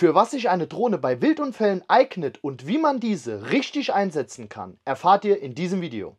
Für was sich eine Drohne bei Wildunfällen eignet und wie man diese richtig einsetzen kann, erfahrt ihr in diesem Video.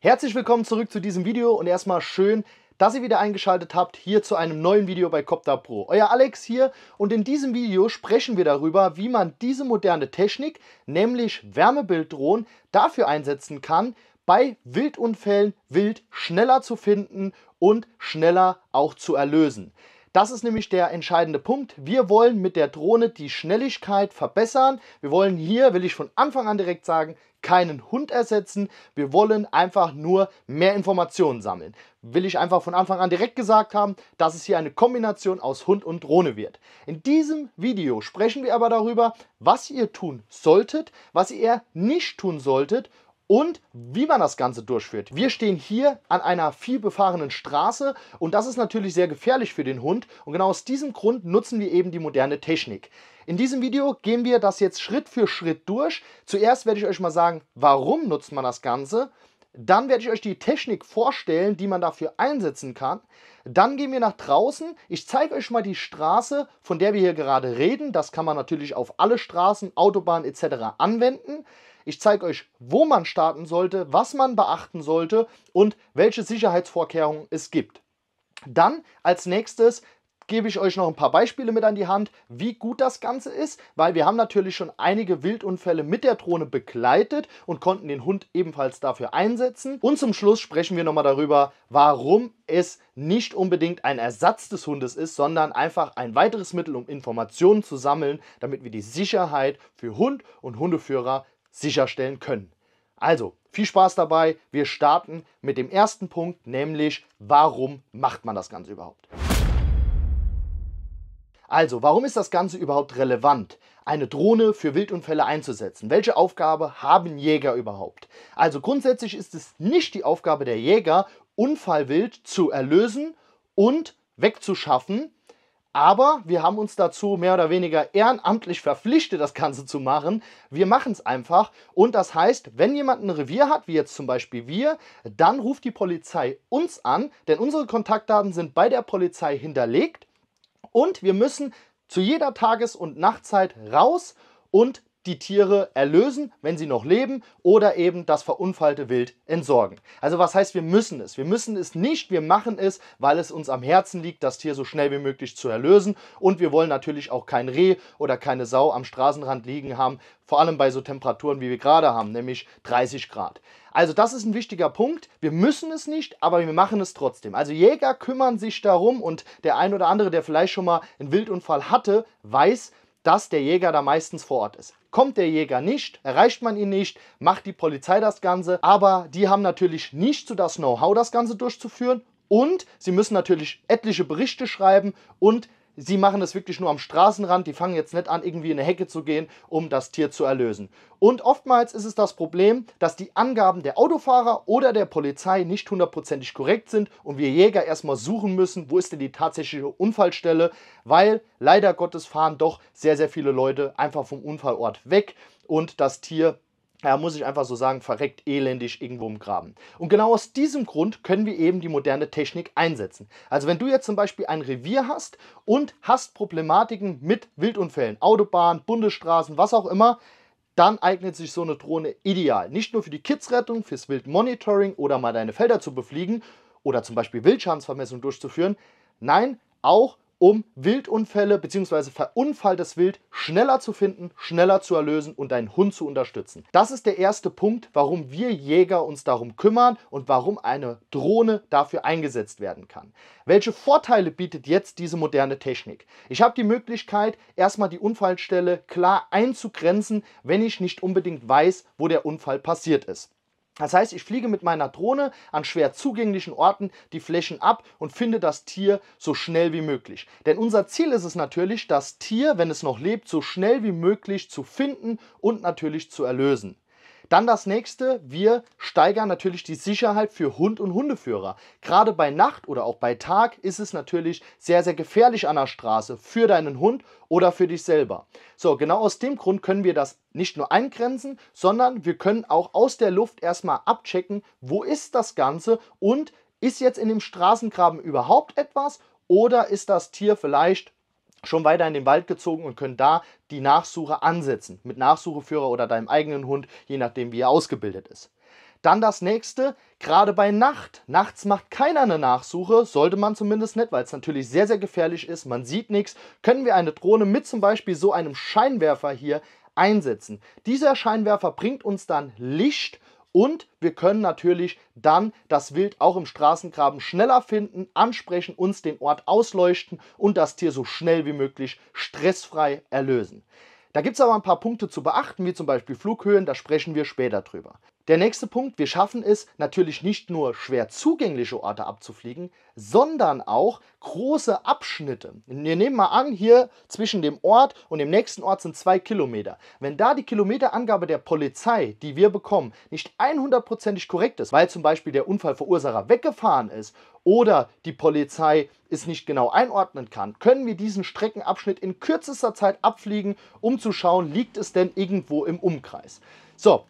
Herzlich willkommen zurück zu diesem Video und erstmal schön, dass ihr wieder eingeschaltet habt hier zu einem neuen Video bei Copter Pro. Euer Alex hier und in diesem Video sprechen wir darüber, wie man diese moderne Technik, nämlich Wärmebilddrohnen, dafür einsetzen kann, bei Wildunfällen wild schneller zu finden und schneller auch zu erlösen. Das ist nämlich der entscheidende Punkt. Wir wollen mit der Drohne die Schnelligkeit verbessern. Wir wollen hier, will ich von Anfang an direkt sagen, keinen Hund ersetzen. Wir wollen einfach nur mehr Informationen sammeln. Will ich einfach von Anfang an direkt gesagt haben, dass es hier eine Kombination aus Hund und Drohne wird. In diesem Video sprechen wir aber darüber, was ihr tun solltet, was ihr nicht tun solltet und wie man das Ganze durchführt. Wir stehen hier an einer vielbefahrenen Straße und das ist natürlich sehr gefährlich für den Hund und genau aus diesem Grund nutzen wir eben die moderne Technik. In diesem Video gehen wir das jetzt Schritt für Schritt durch. Zuerst werde ich euch mal sagen, warum nutzt man das Ganze. Dann werde ich euch die Technik vorstellen, die man dafür einsetzen kann. Dann gehen wir nach draußen. Ich zeige euch mal die Straße, von der wir hier gerade reden. Das kann man natürlich auf alle Straßen, Autobahnen etc. anwenden. Ich zeige euch, wo man starten sollte, was man beachten sollte und welche Sicherheitsvorkehrungen es gibt. Dann als nächstes gebe ich euch noch ein paar Beispiele mit an die Hand, wie gut das Ganze ist, weil wir haben natürlich schon einige Wildunfälle mit der Drohne begleitet und konnten den Hund ebenfalls dafür einsetzen. Und zum Schluss sprechen wir nochmal darüber, warum es nicht unbedingt ein Ersatz des Hundes ist, sondern einfach ein weiteres Mittel, um Informationen zu sammeln, damit wir die Sicherheit für Hund und Hundeführer sicherstellen können. Also, viel Spaß dabei. Wir starten mit dem ersten Punkt, nämlich warum macht man das Ganze überhaupt? Also, warum ist das Ganze überhaupt relevant, eine Drohne für Wildunfälle einzusetzen? Welche Aufgabe haben Jäger überhaupt? Also grundsätzlich ist es nicht die Aufgabe der Jäger, Unfallwild zu erlösen und wegzuschaffen, aber wir haben uns dazu mehr oder weniger ehrenamtlich verpflichtet, das Ganze zu machen. Wir machen es einfach. Und das heißt, wenn jemand ein Revier hat, wie jetzt zum Beispiel wir, dann ruft die Polizei uns an, denn unsere Kontaktdaten sind bei der Polizei hinterlegt. Und wir müssen zu jeder Tages- und Nachtzeit raus und die Tiere erlösen, wenn sie noch leben, oder eben das verunfallte Wild entsorgen. Also was heißt, wir müssen es? Wir müssen es nicht, wir machen es, weil es uns am Herzen liegt, das Tier so schnell wie möglich zu erlösen. Und wir wollen natürlich auch kein Reh oder keine Sau am Straßenrand liegen haben, vor allem bei so Temperaturen, wie wir gerade haben, nämlich 30 Grad. Also das ist ein wichtiger Punkt. Wir müssen es nicht, aber wir machen es trotzdem. Also Jäger kümmern sich darum und der ein oder andere, der vielleicht schon mal einen Wildunfall hatte, weiß, dass der Jäger da meistens vor Ort ist. Kommt der Jäger nicht, erreicht man ihn nicht, macht die Polizei das Ganze, aber die haben natürlich nicht so das Know-how, das Ganze durchzuführen und sie müssen natürlich etliche Berichte schreiben und sie machen das wirklich nur am Straßenrand, die fangen jetzt nicht an, irgendwie in eine Hecke zu gehen, um das Tier zu erlösen. Und oftmals ist es das Problem, dass die Angaben der Autofahrer oder der Polizei nicht hundertprozentig korrekt sind und wir Jäger erstmal suchen müssen, wo ist denn die tatsächliche Unfallstelle, weil leider Gottes fahren doch sehr, sehr viele Leute einfach vom Unfallort weg und das Tier ja, muss ich einfach so sagen, verreckt elendig irgendwo im Graben. Und genau aus diesem Grund können wir eben die moderne Technik einsetzen. Also wenn du jetzt zum Beispiel ein Revier hast und hast Problematiken mit Wildunfällen, Autobahnen, Bundesstraßen, was auch immer, dann eignet sich so eine Drohne ideal. Nicht nur für die Kidsrettung, fürs Wildmonitoring oder mal deine Felder zu befliegen oder zum Beispiel Wildschadensvermessung durchzuführen, nein, auch um Wildunfälle bzw. verunfalltes Wild schneller zu finden, schneller zu erlösen und deinen Hund zu unterstützen. Das ist der erste Punkt, warum wir Jäger uns darum kümmern und warum eine Drohne dafür eingesetzt werden kann. Welche Vorteile bietet jetzt diese moderne Technik? Ich habe die Möglichkeit, erstmal die Unfallstelle klar einzugrenzen, wenn ich nicht unbedingt weiß, wo der Unfall passiert ist. Das heißt, ich fliege mit meiner Drohne an schwer zugänglichen Orten die Flächen ab und finde das Tier so schnell wie möglich. Denn unser Ziel ist es natürlich, das Tier, wenn es noch lebt, so schnell wie möglich zu finden und natürlich zu erlösen. Dann das nächste, wir steigern natürlich die Sicherheit für Hund und Hundeführer. Gerade bei Nacht oder auch bei Tag ist es natürlich sehr, sehr gefährlich an der Straße für deinen Hund oder für dich selber. So, genau aus dem Grund können wir das nicht nur eingrenzen, sondern wir können auch aus der Luft erstmal abchecken, wo ist das Ganze und ist jetzt in dem Straßengraben überhaupt etwas oder ist das Tier vielleicht schon weiter in den Wald gezogen und können da die Nachsuche ansetzen. Mit Nachsucheführer oder deinem eigenen Hund, je nachdem, wie er ausgebildet ist. Dann das nächste, gerade bei Nacht. Nachts macht keiner eine Nachsuche, sollte man zumindest nicht, weil es natürlich sehr, sehr gefährlich ist. Man sieht nichts. Können wir eine Drohne mit zum Beispiel so einem Scheinwerfer hier einsetzen? Dieser Scheinwerfer bringt uns dann Licht und wir können natürlich dann das Wild auch im Straßengraben schneller finden, ansprechen, uns den Ort ausleuchten und das Tier so schnell wie möglich stressfrei erlösen. Da gibt es aber ein paar Punkte zu beachten, wie zum Beispiel Flughöhen, da sprechen wir später drüber. Der nächste Punkt, wir schaffen es natürlich nicht nur schwer zugängliche Orte abzufliegen, sondern auch große Abschnitte. Wir nehmen mal an, hier zwischen dem Ort und dem nächsten Ort sind zwei Kilometer. Wenn da die Kilometerangabe der Polizei, die wir bekommen, nicht 100%ig korrekt ist, weil zum Beispiel der Unfallverursacher weggefahren ist oder die Polizei es nicht genau einordnen kann, können wir diesen Streckenabschnitt in kürzester Zeit abfliegen, um zu schauen, liegt es denn irgendwo im Umkreis. So,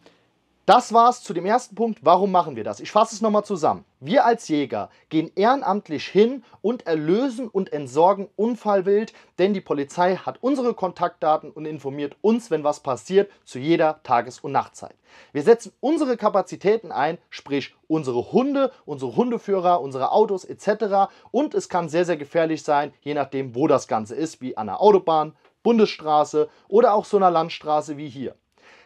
das war's zu dem ersten Punkt, warum machen wir das? Ich fasse es nochmal zusammen. Wir als Jäger gehen ehrenamtlich hin und erlösen und entsorgen Unfallwild, denn die Polizei hat unsere Kontaktdaten und informiert uns, wenn was passiert, zu jeder Tages- und Nachtzeit. Wir setzen unsere Kapazitäten ein, sprich unsere Hunde, unsere Hundeführer, unsere Autos etc. Und es kann sehr, sehr gefährlich sein, je nachdem, wo das Ganze ist, wie an der Autobahn, Bundesstraße oder auch so einer Landstraße wie hier.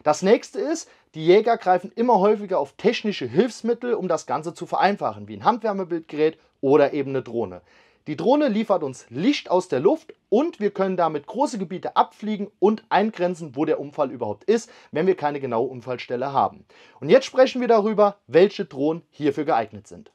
Das nächste ist, die Jäger greifen immer häufiger auf technische Hilfsmittel, um das Ganze zu vereinfachen, wie ein Handwärmebildgerät oder eben eine Drohne. Die Drohne liefert uns Licht aus der Luft und wir können damit große Gebiete abfliegen und eingrenzen, wo der Unfall überhaupt ist, wenn wir keine genaue Unfallstelle haben. Und jetzt sprechen wir darüber, welche Drohnen hierfür geeignet sind.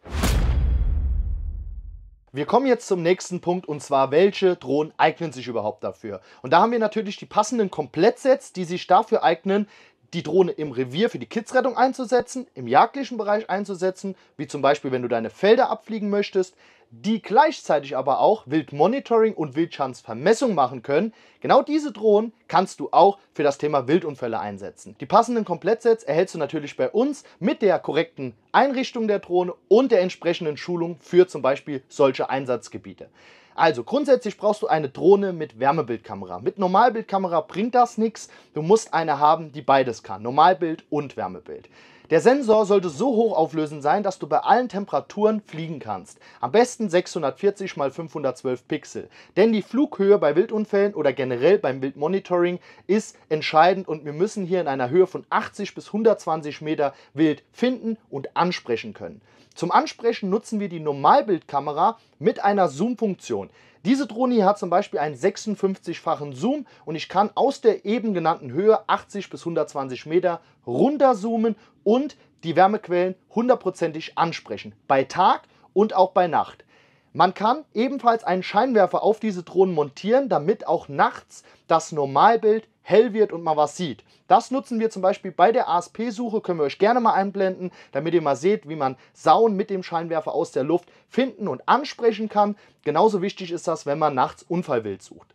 Wir kommen jetzt zum nächsten Punkt und zwar, welche Drohnen eignen sich überhaupt dafür? Und da haben wir natürlich die passenden Komplettsets, die sich dafür eignen, die Drohne im Revier für die Kidsrettung einzusetzen, im jagdlichen Bereich einzusetzen, wie zum Beispiel, wenn du deine Felder abfliegen möchtest, die gleichzeitig aber auch Wildmonitoring und Wildschanzvermessung machen können. Genau diese Drohnen kannst du auch für das Thema Wildunfälle einsetzen. Die passenden Komplettsets erhältst du natürlich bei uns mit der korrekten Einrichtung der Drohne und der entsprechenden Schulung für zum Beispiel solche Einsatzgebiete. Also grundsätzlich brauchst du eine Drohne mit Wärmebildkamera. Mit Normalbildkamera bringt das nichts. Du musst eine haben, die beides kann. Normalbild und Wärmebild. Der Sensor sollte so hochauflösend sein, dass du bei allen Temperaturen fliegen kannst. Am besten 640 x 512 Pixel, denn die Flughöhe bei Wildunfällen oder generell beim Wildmonitoring ist entscheidend und wir müssen hier in einer Höhe von 80 bis 120 Meter Wild finden und ansprechen können. Zum Ansprechen nutzen wir die Normalbildkamera mit einer Zoom-Funktion. Diese Drohne hier hat zum Beispiel einen 56-fachen Zoom und ich kann aus der eben genannten Höhe 80 bis 120 Meter runterzoomen und die Wärmequellen hundertprozentig ansprechen, bei Tag und auch bei Nacht. Man kann ebenfalls einen Scheinwerfer auf diese Drohnen montieren, damit auch nachts das Normalbild hell wird und man was sieht. Das nutzen wir zum Beispiel bei der ASP-Suche, können wir euch gerne mal einblenden, damit ihr mal seht, wie man Sauen mit dem Scheinwerfer aus der Luft finden und ansprechen kann. Genauso wichtig ist das, wenn man nachts Unfallwild sucht.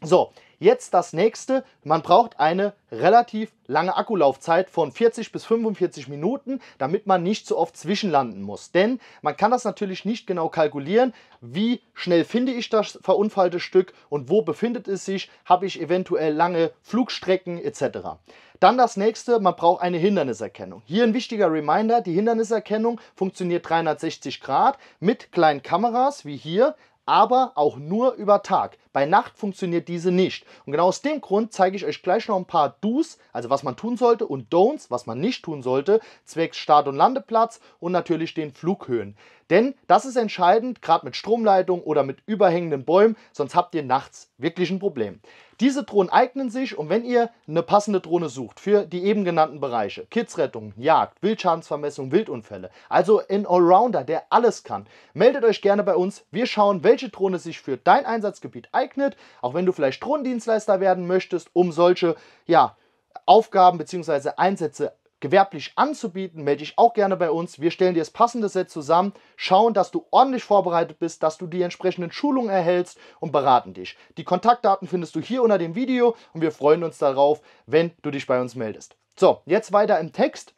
So, Jetzt das nächste, man braucht eine relativ lange Akkulaufzeit von 40 bis 45 Minuten, damit man nicht so oft zwischenlanden muss. Denn man kann das natürlich nicht genau kalkulieren, wie schnell finde ich das verunfallte Stück und wo befindet es sich, habe ich eventuell lange Flugstrecken etc. Dann das nächste, man braucht eine Hinderniserkennung. Hier ein wichtiger Reminder, die Hinderniserkennung funktioniert 360 Grad mit kleinen Kameras wie hier, aber auch nur über Tag. Bei Nacht funktioniert diese nicht. Und genau aus dem Grund zeige ich euch gleich noch ein paar Do's, also was man tun sollte und Don'ts, was man nicht tun sollte, zwecks Start- und Landeplatz und natürlich den Flughöhen. Denn das ist entscheidend, gerade mit Stromleitung oder mit überhängenden Bäumen, sonst habt ihr nachts wirklich ein Problem. Diese Drohnen eignen sich und wenn ihr eine passende Drohne sucht für die eben genannten Bereiche, Kidsrettung, Jagd, Wildschadensvermessung, Wildunfälle, also ein Allrounder, der alles kann, meldet euch gerne bei uns. Wir schauen, welche Drohne sich für dein Einsatzgebiet eignet, auch wenn du vielleicht Drohnendienstleister werden möchtest, um solche ja, Aufgaben bzw. Einsätze gewerblich anzubieten, melde dich auch gerne bei uns. Wir stellen dir das passende Set zusammen, schauen, dass du ordentlich vorbereitet bist, dass du die entsprechenden Schulungen erhältst und beraten dich. Die Kontaktdaten findest du hier unter dem Video und wir freuen uns darauf, wenn du dich bei uns meldest. So, jetzt weiter im Text.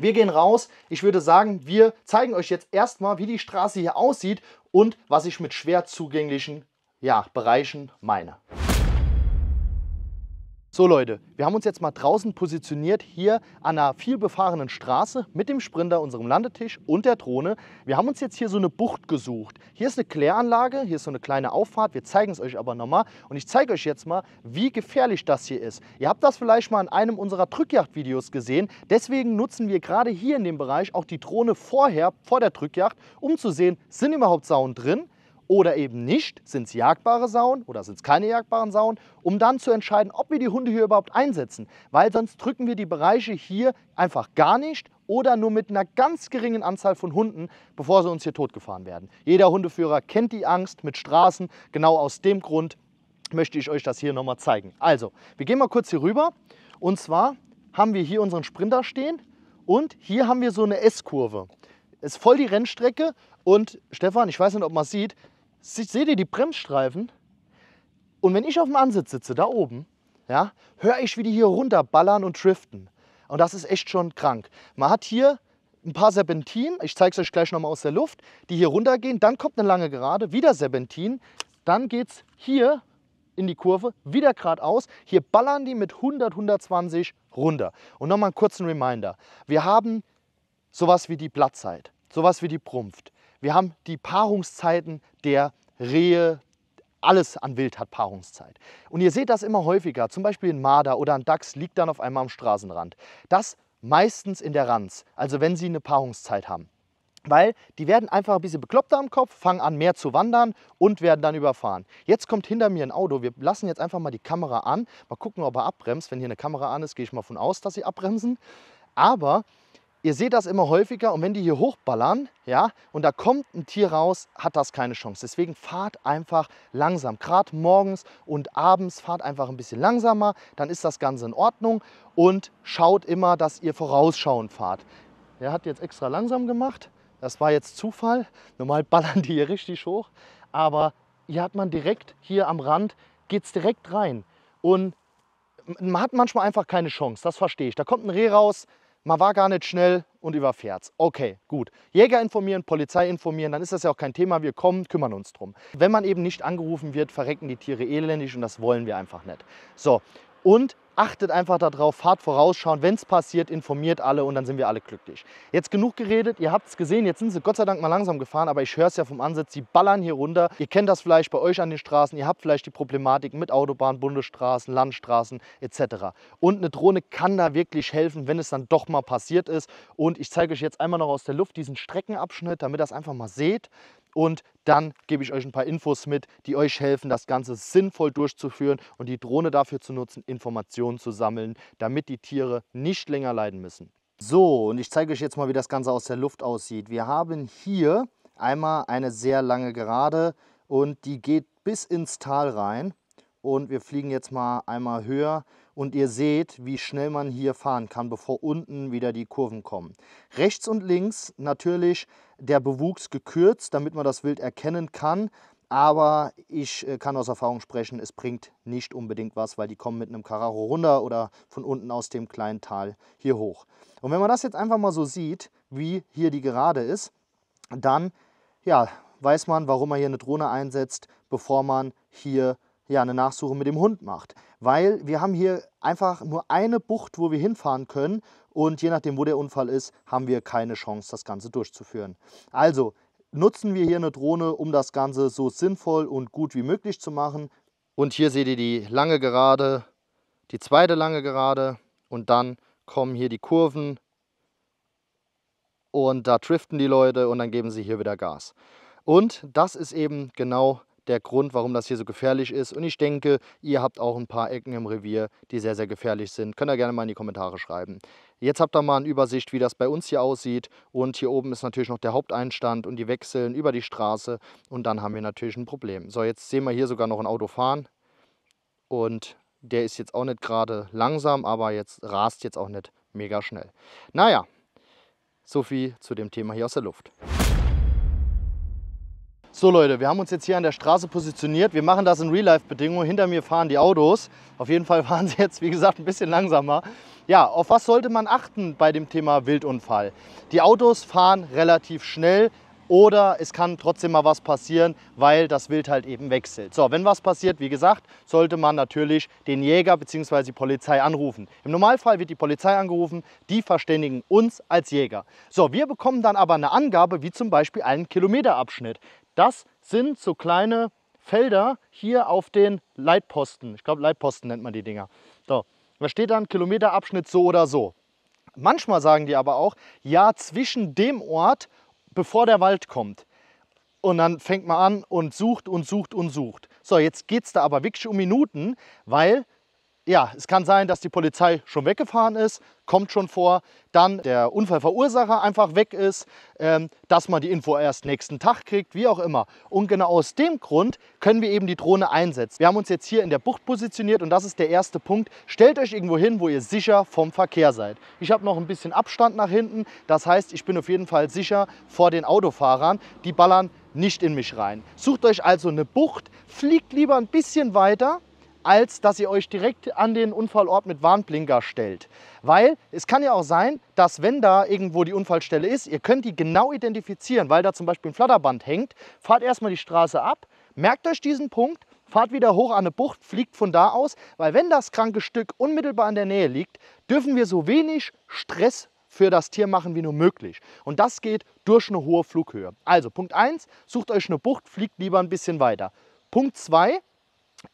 Wir gehen raus. Ich würde sagen, wir zeigen euch jetzt erstmal, wie die Straße hier aussieht und was ich mit schwer zugänglichen ja, Bereichen meine. So Leute, wir haben uns jetzt mal draußen positioniert, hier an einer vielbefahrenen Straße mit dem Sprinter, unserem Landetisch und der Drohne. Wir haben uns jetzt hier so eine Bucht gesucht. Hier ist eine Kläranlage, hier ist so eine kleine Auffahrt, wir zeigen es euch aber nochmal. Und ich zeige euch jetzt mal, wie gefährlich das hier ist. Ihr habt das vielleicht mal in einem unserer Drückjagdvideos gesehen. Deswegen nutzen wir gerade hier in dem Bereich auch die Drohne vorher, vor der Drückjagd, um zu sehen, sind überhaupt Sauen drin? oder eben nicht, sind es jagbare Sauen oder sind es keine jagbaren Sauen, um dann zu entscheiden, ob wir die Hunde hier überhaupt einsetzen. Weil sonst drücken wir die Bereiche hier einfach gar nicht oder nur mit einer ganz geringen Anzahl von Hunden, bevor sie uns hier totgefahren werden. Jeder Hundeführer kennt die Angst mit Straßen. Genau aus dem Grund möchte ich euch das hier nochmal zeigen. Also, wir gehen mal kurz hier rüber. Und zwar haben wir hier unseren Sprinter stehen und hier haben wir so eine S-Kurve. Ist voll die Rennstrecke und Stefan, ich weiß nicht, ob man sieht, seht ihr die Bremsstreifen? Und wenn ich auf dem Ansitz sitze, da oben, ja, höre ich, wie die hier runterballern und driften. Und das ist echt schon krank. Man hat hier ein paar Serpentinen, ich zeige es euch gleich nochmal aus der Luft, die hier runtergehen, dann kommt eine lange Gerade, wieder Serpentin, dann geht es hier in die Kurve, wieder geradeaus. Hier ballern die mit 100, 120 runter. Und nochmal einen kurzen Reminder. Wir haben sowas wie die Blattzeit, sowas wie die Prumpft. Wir haben die Paarungszeiten der Rehe, alles an Wild hat Paarungszeit. Und ihr seht das immer häufiger, zum Beispiel ein Marder oder ein Dachs liegt dann auf einmal am Straßenrand. Das meistens in der Ranz, also wenn sie eine Paarungszeit haben. Weil die werden einfach ein bisschen bekloppter am Kopf, fangen an mehr zu wandern und werden dann überfahren. Jetzt kommt hinter mir ein Auto. Wir lassen jetzt einfach mal die Kamera an. Mal gucken, ob er abbremst. Wenn hier eine Kamera an ist, gehe ich mal davon aus, dass sie abbremsen. Aber Ihr seht das immer häufiger und wenn die hier hochballern, ja, und da kommt ein Tier raus, hat das keine Chance. Deswegen fahrt einfach langsam. Gerade morgens und abends fahrt einfach ein bisschen langsamer, dann ist das Ganze in Ordnung und schaut immer, dass ihr vorausschauend fahrt. Er hat jetzt extra langsam gemacht. Das war jetzt Zufall. Normal ballern die hier richtig hoch. Aber hier hat man direkt hier am Rand, geht es direkt rein. Und man hat manchmal einfach keine Chance. Das verstehe ich. Da kommt ein Reh raus, man war gar nicht schnell und überfährt's. Okay, gut. Jäger informieren, Polizei informieren, dann ist das ja auch kein Thema. Wir kommen, kümmern uns drum. Wenn man eben nicht angerufen wird, verrecken die Tiere elendig und das wollen wir einfach nicht. So, und Achtet einfach darauf, fahrt vorausschauen. Wenn es passiert, informiert alle und dann sind wir alle glücklich. Jetzt genug geredet, ihr habt es gesehen, jetzt sind sie Gott sei Dank mal langsam gefahren, aber ich höre es ja vom Ansatz, sie ballern hier runter. Ihr kennt das vielleicht bei euch an den Straßen, ihr habt vielleicht die Problematik mit Autobahnen, Bundesstraßen, Landstraßen etc. Und eine Drohne kann da wirklich helfen, wenn es dann doch mal passiert ist. Und ich zeige euch jetzt einmal noch aus der Luft diesen Streckenabschnitt, damit ihr das einfach mal seht und dann gebe ich euch ein paar Infos mit, die euch helfen, das Ganze sinnvoll durchzuführen und die Drohne dafür zu nutzen, Informationen zu sammeln, damit die Tiere nicht länger leiden müssen. So, und ich zeige euch jetzt mal, wie das Ganze aus der Luft aussieht. Wir haben hier einmal eine sehr lange Gerade und die geht bis ins Tal rein. Und wir fliegen jetzt mal einmal höher und ihr seht, wie schnell man hier fahren kann, bevor unten wieder die Kurven kommen. Rechts und links natürlich der Bewuchs gekürzt, damit man das Wild erkennen kann. Aber ich äh, kann aus Erfahrung sprechen, es bringt nicht unbedingt was, weil die kommen mit einem Carraro runter oder von unten aus dem kleinen Tal hier hoch. Und wenn man das jetzt einfach mal so sieht, wie hier die Gerade ist, dann ja, weiß man, warum man hier eine Drohne einsetzt, bevor man hier ja eine Nachsuche mit dem Hund macht. Weil wir haben hier einfach nur eine Bucht, wo wir hinfahren können und je nachdem, wo der Unfall ist, haben wir keine Chance, das Ganze durchzuführen. Also nutzen wir hier eine Drohne, um das Ganze so sinnvoll und gut wie möglich zu machen. Und hier seht ihr die lange Gerade, die zweite lange Gerade und dann kommen hier die Kurven und da driften die Leute und dann geben sie hier wieder Gas. Und das ist eben genau das der Grund, warum das hier so gefährlich ist. Und ich denke, ihr habt auch ein paar Ecken im Revier, die sehr, sehr gefährlich sind. Könnt ihr gerne mal in die Kommentare schreiben. Jetzt habt ihr mal eine Übersicht, wie das bei uns hier aussieht. Und hier oben ist natürlich noch der Haupteinstand und die wechseln über die Straße. Und dann haben wir natürlich ein Problem. So, jetzt sehen wir hier sogar noch ein Auto fahren. Und der ist jetzt auch nicht gerade langsam, aber jetzt rast jetzt auch nicht mega schnell. Naja, so viel zu dem Thema hier aus der Luft. So Leute, wir haben uns jetzt hier an der Straße positioniert. Wir machen das in Real-Life-Bedingungen. Hinter mir fahren die Autos. Auf jeden Fall fahren sie jetzt, wie gesagt, ein bisschen langsamer. Ja, auf was sollte man achten bei dem Thema Wildunfall? Die Autos fahren relativ schnell, oder es kann trotzdem mal was passieren, weil das Wild halt eben wechselt. So, wenn was passiert, wie gesagt, sollte man natürlich den Jäger bzw. die Polizei anrufen. Im Normalfall wird die Polizei angerufen, die verständigen uns als Jäger. So, wir bekommen dann aber eine Angabe, wie zum Beispiel einen Kilometerabschnitt. Das sind so kleine Felder hier auf den Leitposten. Ich glaube, Leitposten nennt man die Dinger. So, da steht dann Kilometerabschnitt so oder so. Manchmal sagen die aber auch, ja, zwischen dem Ort, bevor der Wald kommt. Und dann fängt man an und sucht und sucht und sucht. So, jetzt geht es da aber wirklich um Minuten, weil ja, es kann sein, dass die Polizei schon weggefahren ist kommt schon vor. Dann der Unfallverursacher einfach weg ist, ähm, dass man die Info erst nächsten Tag kriegt, wie auch immer. Und genau aus dem Grund können wir eben die Drohne einsetzen. Wir haben uns jetzt hier in der Bucht positioniert und das ist der erste Punkt. Stellt euch irgendwo hin, wo ihr sicher vom Verkehr seid. Ich habe noch ein bisschen Abstand nach hinten. Das heißt, ich bin auf jeden Fall sicher vor den Autofahrern. Die ballern nicht in mich rein. Sucht euch also eine Bucht, fliegt lieber ein bisschen weiter als dass ihr euch direkt an den Unfallort mit Warnblinker stellt. Weil es kann ja auch sein, dass wenn da irgendwo die Unfallstelle ist, ihr könnt die genau identifizieren, weil da zum Beispiel ein Flatterband hängt, fahrt erstmal die Straße ab, merkt euch diesen Punkt, fahrt wieder hoch an eine Bucht, fliegt von da aus, weil wenn das kranke Stück unmittelbar in der Nähe liegt, dürfen wir so wenig Stress für das Tier machen wie nur möglich. Und das geht durch eine hohe Flughöhe. Also Punkt 1, sucht euch eine Bucht, fliegt lieber ein bisschen weiter. Punkt 2,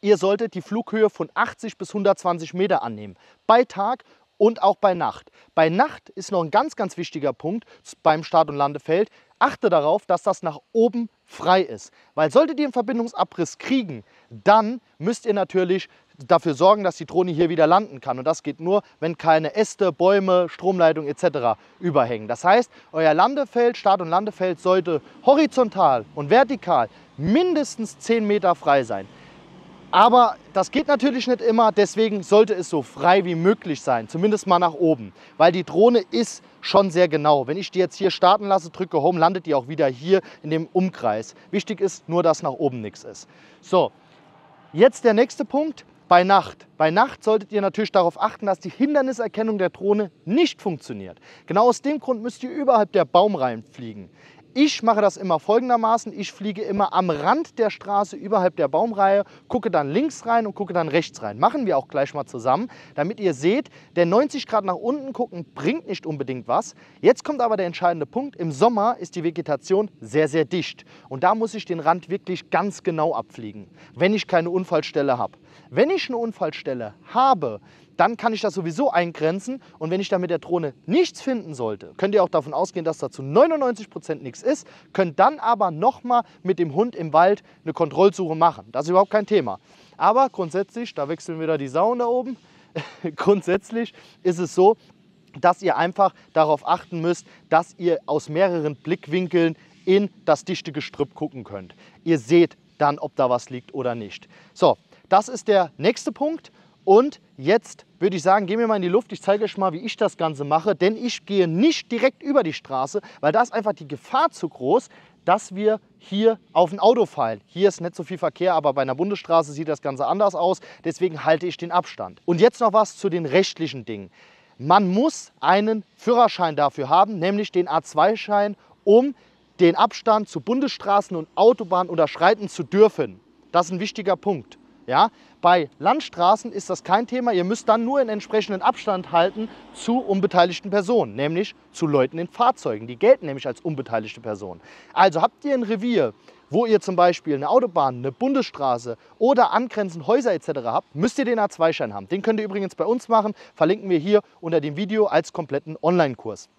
ihr solltet die Flughöhe von 80 bis 120 Meter annehmen. Bei Tag und auch bei Nacht. Bei Nacht ist noch ein ganz, ganz wichtiger Punkt beim Start- und Landefeld. Achte darauf, dass das nach oben frei ist. Weil solltet ihr einen Verbindungsabriss kriegen, dann müsst ihr natürlich dafür sorgen, dass die Drohne hier wieder landen kann. Und das geht nur, wenn keine Äste, Bäume, Stromleitung etc. überhängen. Das heißt, euer Landefeld, Start- und Landefeld sollte horizontal und vertikal mindestens 10 Meter frei sein. Aber das geht natürlich nicht immer, deswegen sollte es so frei wie möglich sein, zumindest mal nach oben, weil die Drohne ist schon sehr genau. Wenn ich die jetzt hier starten lasse, drücke Home, landet die auch wieder hier in dem Umkreis. Wichtig ist nur, dass nach oben nichts ist. So, jetzt der nächste Punkt, bei Nacht. Bei Nacht solltet ihr natürlich darauf achten, dass die Hinderniserkennung der Drohne nicht funktioniert. Genau aus dem Grund müsst ihr überhalb der Baumreihen fliegen. Ich mache das immer folgendermaßen. Ich fliege immer am Rand der Straße überhalb der Baumreihe, gucke dann links rein und gucke dann rechts rein. Machen wir auch gleich mal zusammen, damit ihr seht, der 90 Grad nach unten gucken bringt nicht unbedingt was. Jetzt kommt aber der entscheidende Punkt. Im Sommer ist die Vegetation sehr, sehr dicht. Und da muss ich den Rand wirklich ganz genau abfliegen, wenn ich keine Unfallstelle habe. Wenn ich eine Unfallstelle habe, dann kann ich das sowieso eingrenzen. Und wenn ich da mit der Drohne nichts finden sollte, könnt ihr auch davon ausgehen, dass da zu 99% Prozent nichts ist, könnt dann aber nochmal mit dem Hund im Wald eine Kontrollsuche machen. Das ist überhaupt kein Thema. Aber grundsätzlich, da wechseln wieder die Sauen da oben, grundsätzlich ist es so, dass ihr einfach darauf achten müsst, dass ihr aus mehreren Blickwinkeln in das dichte Gestrüpp gucken könnt. Ihr seht dann, ob da was liegt oder nicht. So, das ist der nächste Punkt. Und jetzt würde ich sagen, gehen wir mal in die Luft. Ich zeige euch mal, wie ich das Ganze mache. Denn ich gehe nicht direkt über die Straße, weil da ist einfach die Gefahr zu groß, dass wir hier auf ein Auto fallen. Hier ist nicht so viel Verkehr, aber bei einer Bundesstraße sieht das Ganze anders aus. Deswegen halte ich den Abstand. Und jetzt noch was zu den rechtlichen Dingen. Man muss einen Führerschein dafür haben, nämlich den A2-Schein, um den Abstand zu Bundesstraßen und Autobahnen unterschreiten zu dürfen. Das ist ein wichtiger Punkt. Ja? Bei Landstraßen ist das kein Thema. Ihr müsst dann nur einen entsprechenden Abstand halten zu unbeteiligten Personen, nämlich zu Leuten in Fahrzeugen. Die gelten nämlich als unbeteiligte Personen. Also habt ihr ein Revier, wo ihr zum Beispiel eine Autobahn, eine Bundesstraße oder angrenzend Häuser etc. habt, müsst ihr den A2-Schein haben. Den könnt ihr übrigens bei uns machen, verlinken wir hier unter dem Video als kompletten Online-Kurs.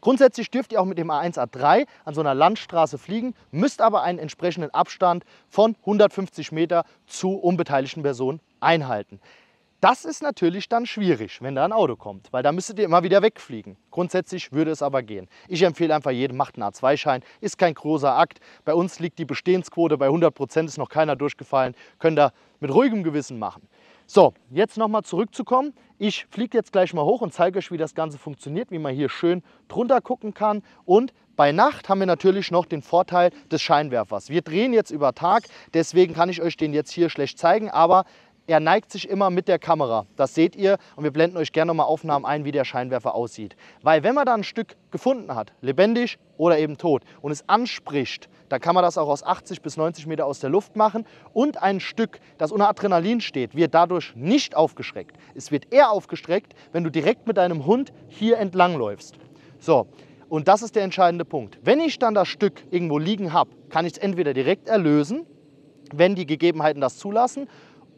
Grundsätzlich dürft ihr auch mit dem A1A3 an so einer Landstraße fliegen, müsst aber einen entsprechenden Abstand von 150 Meter zu unbeteiligten Personen einhalten. Das ist natürlich dann schwierig, wenn da ein Auto kommt, weil da müsstet ihr immer wieder wegfliegen. Grundsätzlich würde es aber gehen. Ich empfehle einfach jedem, macht einen A2-Schein, ist kein großer Akt. Bei uns liegt die Bestehensquote bei 100%, Prozent ist noch keiner durchgefallen, könnt ihr mit ruhigem Gewissen machen. So, jetzt nochmal zurückzukommen. Ich fliege jetzt gleich mal hoch und zeige euch, wie das Ganze funktioniert, wie man hier schön drunter gucken kann. Und bei Nacht haben wir natürlich noch den Vorteil des Scheinwerfers. Wir drehen jetzt über Tag, deswegen kann ich euch den jetzt hier schlecht zeigen, aber er neigt sich immer mit der Kamera. Das seht ihr und wir blenden euch gerne mal Aufnahmen ein, wie der Scheinwerfer aussieht. Weil wenn man da ein Stück gefunden hat, lebendig oder eben tot, und es anspricht, dann kann man das auch aus 80 bis 90 Meter aus der Luft machen. Und ein Stück, das unter Adrenalin steht, wird dadurch nicht aufgeschreckt. Es wird eher aufgestreckt, wenn du direkt mit deinem Hund hier entlangläufst. So, und das ist der entscheidende Punkt. Wenn ich dann das Stück irgendwo liegen habe, kann ich es entweder direkt erlösen, wenn die Gegebenheiten das zulassen,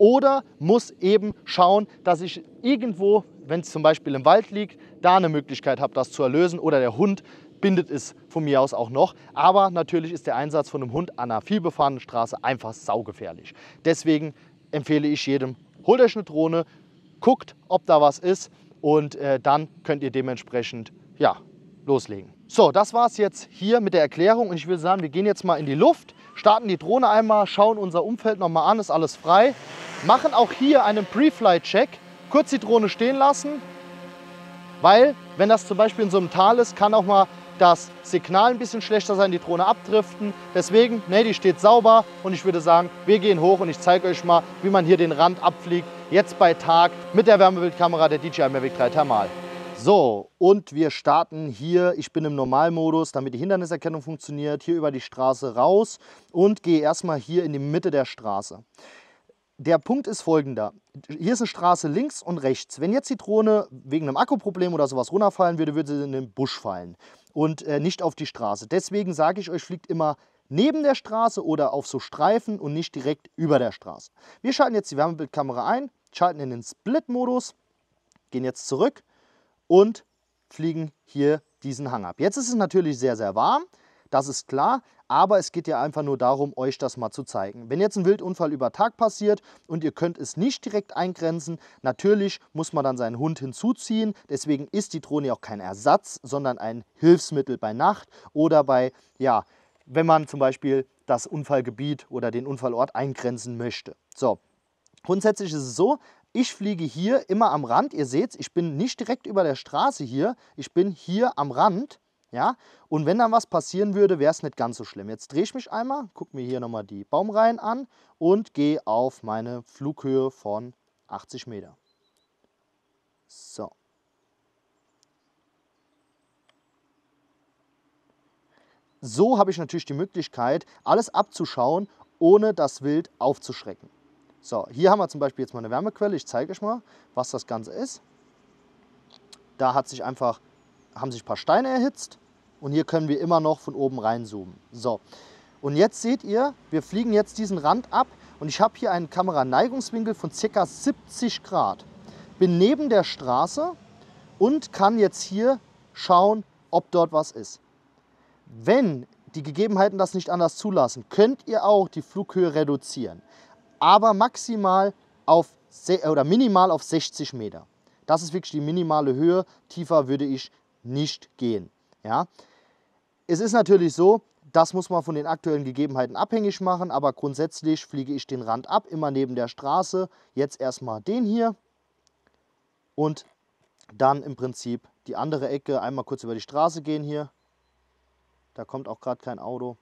oder muss eben schauen, dass ich irgendwo, wenn es zum Beispiel im Wald liegt, da eine Möglichkeit habe, das zu erlösen oder der Hund bindet es von mir aus auch noch. Aber natürlich ist der Einsatz von einem Hund an einer vielbefahrenen Straße einfach saugefährlich. Deswegen empfehle ich jedem, holt euch eine Drohne, guckt, ob da was ist und äh, dann könnt ihr dementsprechend ja, loslegen. So, das war es jetzt hier mit der Erklärung und ich würde sagen, wir gehen jetzt mal in die Luft starten die Drohne einmal, schauen unser Umfeld nochmal an, ist alles frei, machen auch hier einen Pre-Flight-Check, kurz die Drohne stehen lassen, weil wenn das zum Beispiel in so einem Tal ist, kann auch mal das Signal ein bisschen schlechter sein, die Drohne abdriften. Deswegen, ne, die steht sauber und ich würde sagen, wir gehen hoch und ich zeige euch mal, wie man hier den Rand abfliegt, jetzt bei Tag mit der Wärmebildkamera der DJI Mavic 3 Thermal. So, und wir starten hier, ich bin im Normalmodus, damit die Hinderniserkennung funktioniert, hier über die Straße raus und gehe erstmal hier in die Mitte der Straße. Der Punkt ist folgender. Hier ist eine Straße links und rechts. Wenn jetzt die Drohne wegen einem Akkuproblem oder sowas runterfallen würde, würde sie in den Busch fallen und äh, nicht auf die Straße. Deswegen sage ich euch, fliegt immer neben der Straße oder auf so Streifen und nicht direkt über der Straße. Wir schalten jetzt die Wärmebildkamera ein, schalten in den Split-Modus, gehen jetzt zurück und fliegen hier diesen Hang ab. Jetzt ist es natürlich sehr, sehr warm, das ist klar, aber es geht ja einfach nur darum, euch das mal zu zeigen. Wenn jetzt ein Wildunfall über Tag passiert und ihr könnt es nicht direkt eingrenzen, natürlich muss man dann seinen Hund hinzuziehen. Deswegen ist die Drohne auch kein Ersatz, sondern ein Hilfsmittel bei Nacht oder bei, ja, wenn man zum Beispiel das Unfallgebiet oder den Unfallort eingrenzen möchte. So, Grundsätzlich ist es so, ich fliege hier immer am Rand. Ihr seht, es, ich bin nicht direkt über der Straße hier. Ich bin hier am Rand. Ja, und wenn dann was passieren würde, wäre es nicht ganz so schlimm. Jetzt drehe ich mich einmal, gucke mir hier nochmal die Baumreihen an und gehe auf meine Flughöhe von 80 Meter. So. So habe ich natürlich die Möglichkeit, alles abzuschauen, ohne das Wild aufzuschrecken. So, hier haben wir zum Beispiel jetzt mal eine Wärmequelle. Ich zeige euch mal, was das Ganze ist. Da hat sich einfach, haben sich ein paar Steine erhitzt und hier können wir immer noch von oben reinzoomen. So, und jetzt seht ihr, wir fliegen jetzt diesen Rand ab und ich habe hier einen Kameraneigungswinkel von ca. 70 Grad. Bin neben der Straße und kann jetzt hier schauen, ob dort was ist. Wenn die Gegebenheiten das nicht anders zulassen, könnt ihr auch die Flughöhe reduzieren aber maximal auf oder minimal auf 60 Meter. Das ist wirklich die minimale Höhe. Tiefer würde ich nicht gehen. Ja? Es ist natürlich so, das muss man von den aktuellen Gegebenheiten abhängig machen, aber grundsätzlich fliege ich den Rand ab, immer neben der Straße. Jetzt erstmal den hier und dann im Prinzip die andere Ecke. Einmal kurz über die Straße gehen hier. Da kommt auch gerade kein Auto.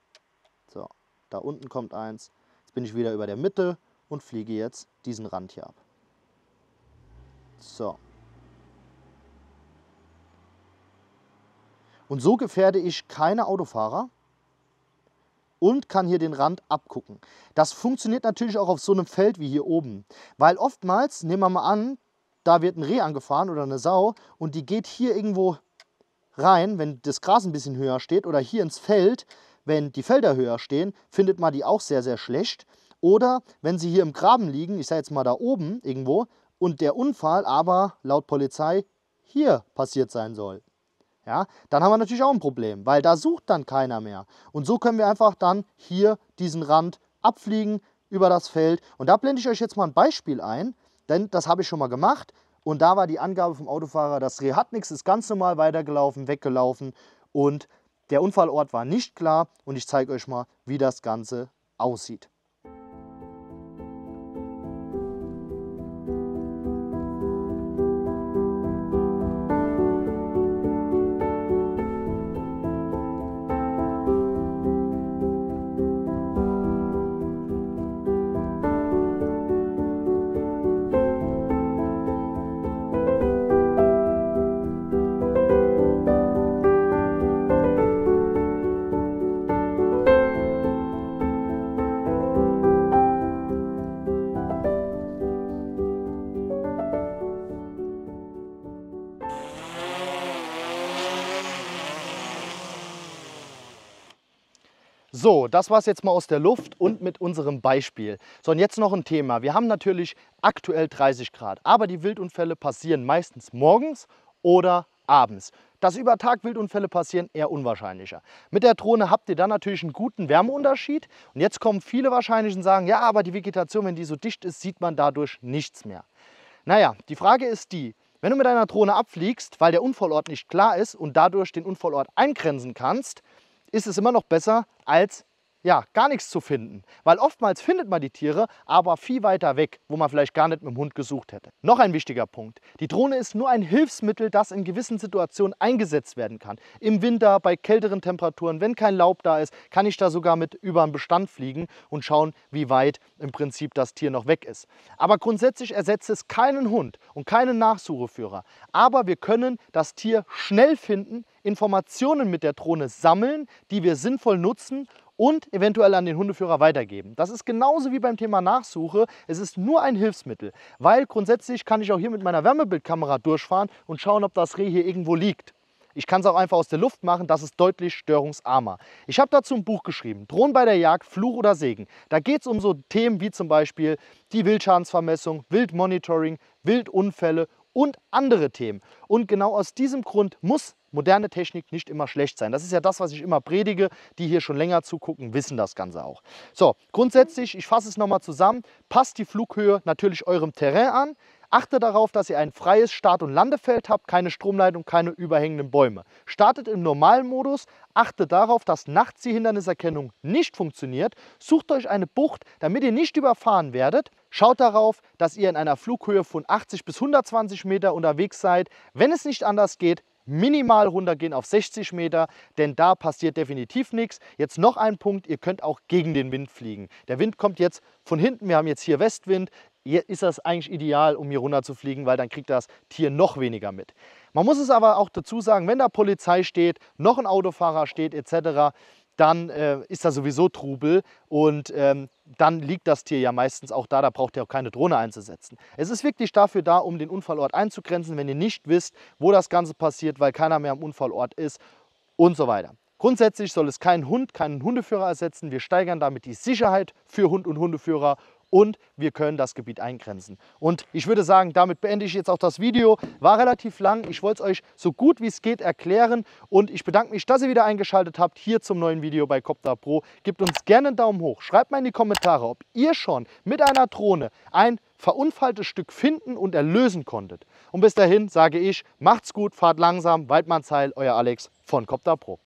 So, da unten kommt eins. Jetzt bin ich wieder über der Mitte und fliege jetzt diesen Rand hier ab. So. Und so gefährde ich keine Autofahrer und kann hier den Rand abgucken. Das funktioniert natürlich auch auf so einem Feld wie hier oben, weil oftmals, nehmen wir mal an, da wird ein Reh angefahren oder eine Sau und die geht hier irgendwo rein, wenn das Gras ein bisschen höher steht oder hier ins Feld, wenn die Felder höher stehen, findet man die auch sehr, sehr schlecht. Oder wenn sie hier im Graben liegen, ich sage jetzt mal da oben irgendwo, und der Unfall aber laut Polizei hier passiert sein soll. Ja, dann haben wir natürlich auch ein Problem, weil da sucht dann keiner mehr. Und so können wir einfach dann hier diesen Rand abfliegen über das Feld. Und da blende ich euch jetzt mal ein Beispiel ein, denn das habe ich schon mal gemacht. Und da war die Angabe vom Autofahrer, das Reh hat nichts, ist ganz normal weitergelaufen, weggelaufen und der Unfallort war nicht klar. Und ich zeige euch mal, wie das Ganze aussieht. So, das war es jetzt mal aus der Luft und mit unserem Beispiel. So, und jetzt noch ein Thema. Wir haben natürlich aktuell 30 Grad, aber die Wildunfälle passieren meistens morgens oder abends. Dass über Tag Wildunfälle passieren, eher unwahrscheinlicher. Mit der Drohne habt ihr dann natürlich einen guten Wärmeunterschied. Und jetzt kommen viele wahrscheinlich und sagen, ja, aber die Vegetation, wenn die so dicht ist, sieht man dadurch nichts mehr. Naja, die Frage ist die, wenn du mit deiner Drohne abfliegst, weil der Unfallort nicht klar ist und dadurch den Unfallort eingrenzen kannst, ist es immer noch besser als ja, gar nichts zu finden. Weil oftmals findet man die Tiere, aber viel weiter weg, wo man vielleicht gar nicht mit dem Hund gesucht hätte. Noch ein wichtiger Punkt. Die Drohne ist nur ein Hilfsmittel, das in gewissen Situationen eingesetzt werden kann. Im Winter, bei kälteren Temperaturen, wenn kein Laub da ist, kann ich da sogar mit über den Bestand fliegen und schauen, wie weit im Prinzip das Tier noch weg ist. Aber grundsätzlich ersetzt es keinen Hund und keinen Nachsucheführer. Aber wir können das Tier schnell finden, Informationen mit der Drohne sammeln, die wir sinnvoll nutzen und eventuell an den Hundeführer weitergeben. Das ist genauso wie beim Thema Nachsuche. Es ist nur ein Hilfsmittel, weil grundsätzlich kann ich auch hier mit meiner Wärmebildkamera durchfahren und schauen, ob das Reh hier irgendwo liegt. Ich kann es auch einfach aus der Luft machen, das ist deutlich störungsarmer. Ich habe dazu ein Buch geschrieben, Drohnen bei der Jagd, Fluch oder Segen. Da geht es um so Themen wie zum Beispiel die Wildschadensvermessung, Wildmonitoring, Wildunfälle und andere Themen. Und genau aus diesem Grund muss moderne Technik nicht immer schlecht sein. Das ist ja das, was ich immer predige. Die hier schon länger zugucken, wissen das Ganze auch. So, grundsätzlich, ich fasse es nochmal zusammen, passt die Flughöhe natürlich eurem Terrain an. Achtet darauf, dass ihr ein freies Start- und Landefeld habt, keine Stromleitung, keine überhängenden Bäume. Startet im normalen Modus, achtet darauf, dass nachts die Hinderniserkennung nicht funktioniert. Sucht euch eine Bucht, damit ihr nicht überfahren werdet. Schaut darauf, dass ihr in einer Flughöhe von 80 bis 120 Meter unterwegs seid. Wenn es nicht anders geht, minimal runtergehen auf 60 Meter, denn da passiert definitiv nichts. Jetzt noch ein Punkt, ihr könnt auch gegen den Wind fliegen. Der Wind kommt jetzt von hinten, wir haben jetzt hier Westwind. Hier ist das eigentlich ideal, um hier runter zu fliegen, weil dann kriegt das Tier noch weniger mit. Man muss es aber auch dazu sagen, wenn da Polizei steht, noch ein Autofahrer steht etc., dann äh, ist da sowieso Trubel und ähm, dann liegt das Tier ja meistens auch da, da braucht ihr auch keine Drohne einzusetzen. Es ist wirklich dafür da, um den Unfallort einzugrenzen, wenn ihr nicht wisst, wo das Ganze passiert, weil keiner mehr am Unfallort ist und so weiter. Grundsätzlich soll es keinen Hund, keinen Hundeführer ersetzen. Wir steigern damit die Sicherheit für Hund und Hundeführer und wir können das Gebiet eingrenzen. Und ich würde sagen, damit beende ich jetzt auch das Video. War relativ lang. Ich wollte es euch so gut wie es geht erklären und ich bedanke mich, dass ihr wieder eingeschaltet habt hier zum neuen Video bei Copter Pro. Gebt uns gerne einen Daumen hoch. Schreibt mal in die Kommentare, ob ihr schon mit einer Drohne ein verunfalltes Stück finden und erlösen konntet. Und bis dahin sage ich, macht's gut, fahrt langsam, Waldmannsheil, euer Alex von Copter Pro.